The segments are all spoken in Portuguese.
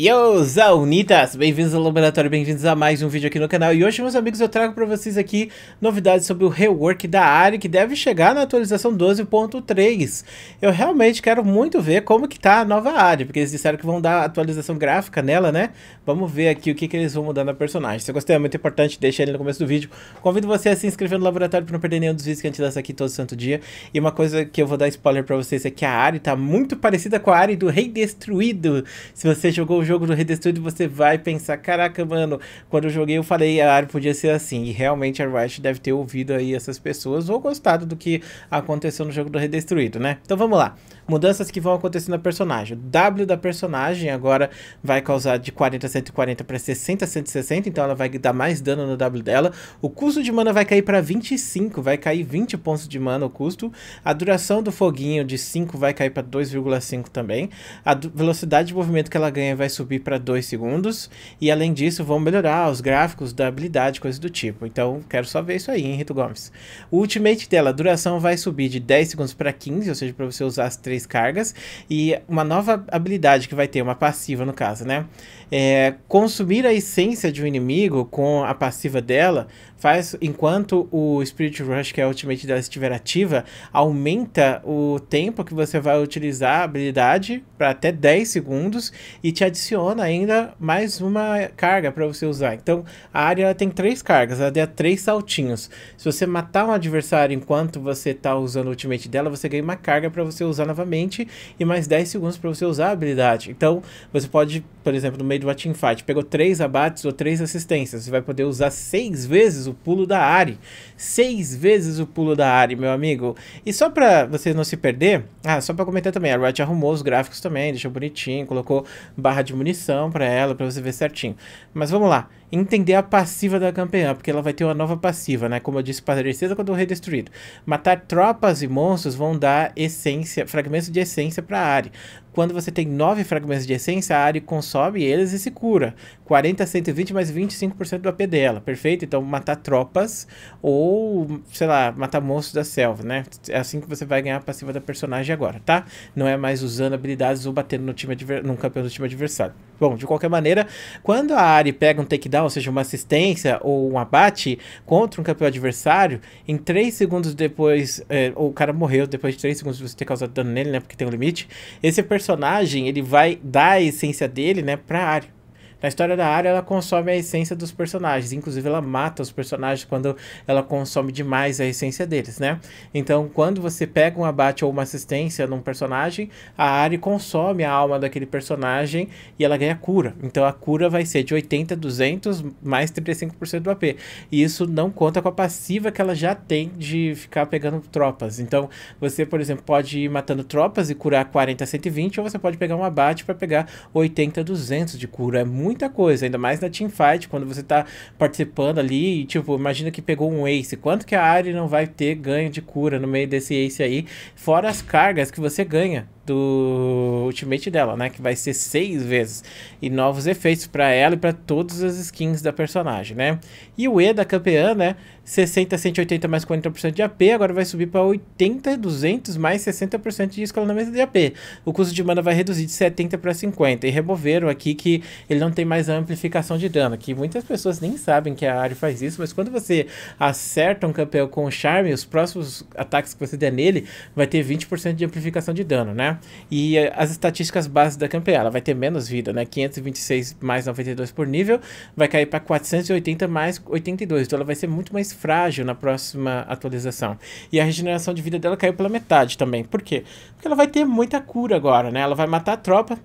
Yo, Zaunitas! Bem-vindos ao Laboratório, bem-vindos a mais um vídeo aqui no canal. E hoje, meus amigos, eu trago para vocês aqui novidades sobre o rework da área que deve chegar na atualização 12.3. Eu realmente quero muito ver como que tá a nova área, porque eles disseram que vão dar atualização gráfica nela, né? Vamos ver aqui o que, que eles vão mudar na personagem. Se você gostou, é muito importante, deixa ele no começo do vídeo. Convido você a se inscrever no Laboratório para não perder nenhum dos vídeos que a gente lança aqui todo santo dia. E uma coisa que eu vou dar spoiler para vocês é que a área tá muito parecida com a área do Rei Destruído. Se você jogou o jogo do Redestud, você vai pensar, caraca, mano, quando eu joguei eu falei, a ah, área podia ser assim. E realmente a Riot deve ter ouvido aí essas pessoas ou gostado do que aconteceu no jogo do Redestruído, né? Então vamos lá mudanças que vão acontecer na personagem. O W da personagem agora vai causar de 40 a 140 para 60 a 160, então ela vai dar mais dano no W dela. O custo de mana vai cair para 25, vai cair 20 pontos de mana o custo. A duração do foguinho de 5 vai cair para 2,5 também. A velocidade de movimento que ela ganha vai subir para 2 segundos. E além disso, vão melhorar os gráficos da habilidade, coisas do tipo. Então, quero só ver isso aí, hein, Rito Gomes. O ultimate dela, a duração vai subir de 10 segundos para 15, ou seja, para você usar as 3 três cargas. E uma nova habilidade que vai ter, uma passiva no caso, né? É, consumir a essência de um inimigo com a passiva dela faz, enquanto o Spirit Rush, que é a ultimate dela, estiver ativa, aumenta o tempo que você vai utilizar a habilidade para até 10 segundos e te adiciona ainda mais uma carga para você usar. Então a área ela tem três cargas, ela dá três saltinhos. Se você matar um adversário enquanto você está usando o ultimate dela, você ganha uma carga para você usar novamente e mais 10 segundos para você usar a habilidade. Então você pode, por exemplo, no meio de uma teamfight, pegou três abates ou três assistências, você vai poder usar seis vezes o pulo da área. Seis vezes o pulo da área, meu amigo. E só para você não se perder, ah, só para comentar também, a Riot arrumou os gráficos também também, deixou bonitinho, colocou barra de munição para ela, para você ver certinho. Mas vamos lá entender a passiva da campeã, porque ela vai ter uma nova passiva, né? Como eu disse, para com a do Rei Destruído. Matar tropas e monstros vão dar essência, fragmentos de essência para a Ari. Quando você tem 9 fragmentos de essência, a Ari consome eles e se cura. 40, 120 mais 25% do AP dela, perfeito? Então, matar tropas ou, sei lá, matar monstros da selva, né? É assim que você vai ganhar a passiva da personagem agora, tá? Não é mais usando habilidades ou batendo no time adver... num campeão do time adversário. Bom, de qualquer maneira, quando a Ari pega um takedown, ou seja, uma assistência ou um abate contra um campeão adversário, em 3 segundos depois, é, ou o cara morreu depois de 3 segundos de você ter causado dano nele, né, porque tem um limite, esse personagem, ele vai dar a essência dele, né, pra área. Na história da área, ela consome a essência dos personagens. Inclusive, ela mata os personagens quando ela consome demais a essência deles, né? Então, quando você pega um abate ou uma assistência num personagem, a área consome a alma daquele personagem e ela ganha cura. Então, a cura vai ser de 80 a 200 mais 35% do AP. E isso não conta com a passiva que ela já tem de ficar pegando tropas. Então, você, por exemplo, pode ir matando tropas e curar 40 a 120, ou você pode pegar um abate para pegar 80 a 200 de cura. É muito muita coisa, ainda mais na teamfight, quando você tá participando ali, e, tipo, imagina que pegou um ace, quanto que a área não vai ter ganho de cura no meio desse ace aí, fora as cargas que você ganha do ultimate dela, né, que vai ser seis vezes, e novos efeitos para ela e para todas as skins da personagem, né? E o E da campeã, né, 60, 180 mais 40% de AP, agora vai subir para 80, 200 mais 60% de escalonamento de AP. O custo de mana vai reduzir de 70 para 50 e removeram aqui que ele não tem tem mais amplificação de dano, que muitas pessoas nem sabem que a área faz isso, mas quando você acerta um campeão com charme, os próximos ataques que você der nele vai ter 20% de amplificação de dano, né? E eh, as estatísticas básicas da campeã, ela vai ter menos vida, né? 526 mais 92 por nível, vai cair para 480 mais 82, então ela vai ser muito mais frágil na próxima atualização. E a regeneração de vida dela caiu pela metade também. Por quê? Porque ela vai ter muita cura agora, né? Ela vai matar a tropa,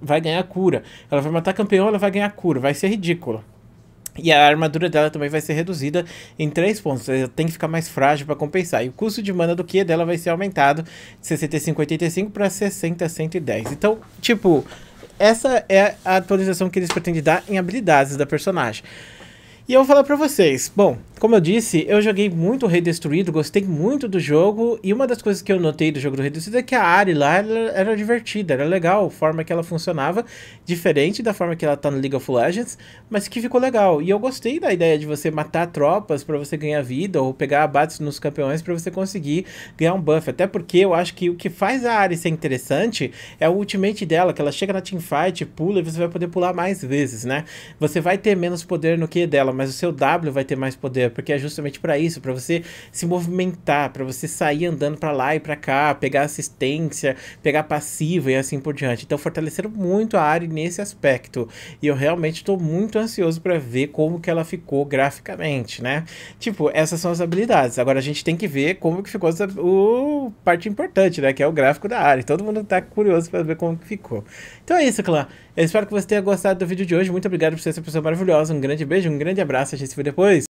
vai ganhar cura. Ela vai matar campeão, ela vai ganhar cura. Vai ser ridícula. E a armadura dela também vai ser reduzida em 3 pontos. Ela tem que ficar mais frágil para compensar. E o custo de mana do Q dela vai ser aumentado de 65,85 para 60,110. Então, tipo, essa é a atualização que eles pretendem dar em habilidades da personagem. E eu vou falar para vocês. Bom, como eu disse, eu joguei muito Redestruído, gostei muito do jogo, e uma das coisas que eu notei do jogo do Redestruído é que a área lá era, divertida, era legal, a forma que ela funcionava, diferente da forma que ela tá no League of Legends, mas que ficou legal. E eu gostei da ideia de você matar tropas para você ganhar vida, ou pegar abates nos campeões para você conseguir ganhar um buff. Até porque eu acho que o que faz a área ser interessante é o ultimate dela, que ela chega na teamfight, pula e você vai poder pular mais vezes, né? Você vai ter menos poder no Q dela, mas o seu W vai ter mais poder porque é justamente para isso, para você se movimentar, para você sair andando para lá e para cá, pegar assistência, pegar passiva e assim por diante. Então fortaleceram muito a área nesse aspecto. E eu realmente estou muito ansioso para ver como que ela ficou graficamente, né? Tipo, essas são as habilidades. Agora a gente tem que ver como que ficou o parte importante, né, que é o gráfico da área. Todo mundo tá curioso para ver como que ficou. Então é isso, clã. Eu espero que você tenha gostado do vídeo de hoje. Muito obrigado por ser essa pessoa maravilhosa. Um grande beijo, um grande abraço. A gente se vê depois.